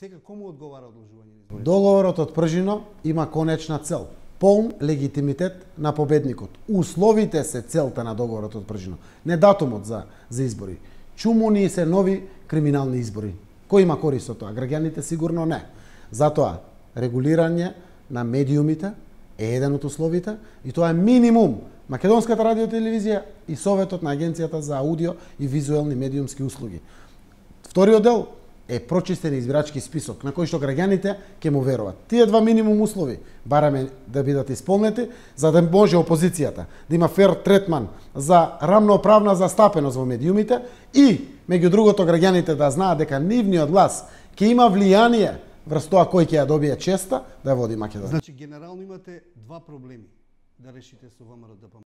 Сега кому одговара одложување на изборите? Договорот од Пржино има конечна цел полн легитимитет на победникот. Условите се целта на договорот од Пржино, не датумот за за избори. Чумуни се нови криминални избори. Кој има корист од тоа? Граѓаните сигурно не. Затоа регулирање на медиумите е еден од условите и тоа е минимум. Македонската радиотелевизија и Советот на Агенцијата за аудио и визуелни медиумски услуги. Вториот дел е прочистен избирачки список на кој што граѓаните ќе му веруваат. Тие два минимум услови бараме да бидат исполнети за да може опозицијата да има фер третман за рамноправна застапеност во медиумите и меѓу другото граѓаните да знаат дека нивниот глас ќе има влијание врз тоа кој ќе ја добие честа да води Македонија. Значи генерално имате два проблеми да решите со ВМРО ДПМН. Да